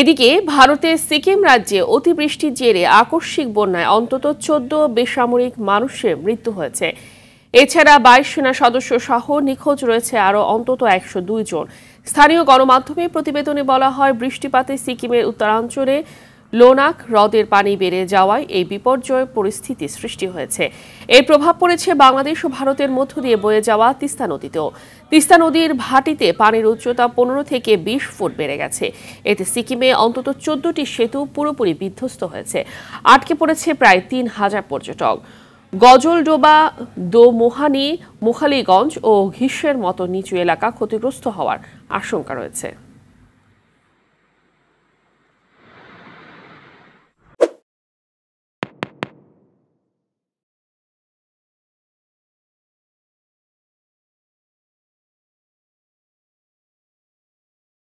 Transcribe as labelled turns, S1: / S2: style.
S1: এদিকে ভারতের সিকিম রাজ্যে অতিবৃষ্টির জেরে আকস্মিক বন্যায় অন্তত চোদ্দ বেসামরিক মানুষের মৃত্যু হয়েছে এছাড়া বাইশ সেনা সদস্য সহ নিখোঁজ রয়েছে আরও অন্তত একশো জন স্থানীয় গণমাধ্যমে প্রতিবেদনে বলা হয় বৃষ্টিপাতে সিকিমের উত্তরাঞ্চলে লোনাক হ্রদের পানি বেড়ে যাওয়ায় এই বিপর্যয় পরিস্থিতি সৃষ্টি হয়েছে এর প্রভাব পড়েছে বাংলাদেশ ও ভারতের মধ্য দিয়ে বয়ে যাওয়া তিস্তা নদীতেও তিস্তা নদীর ভাটিতে পানির উচ্চতা পনেরো থেকে বিশ ফুট বেড়ে গেছে এতে সিকিমে অন্তত চোদ্দটি সেতু পুরোপুরি বিধ্বস্ত হয়েছে আটকে পড়েছে প্রায় তিন হাজার পর্যটক গজলডোবা দোমোহানি মুখালীগঞ্জ ও ঘিসের মতো নিচু এলাকা ক্ষতিগ্রস্ত হওয়ার আশঙ্কা রয়েছে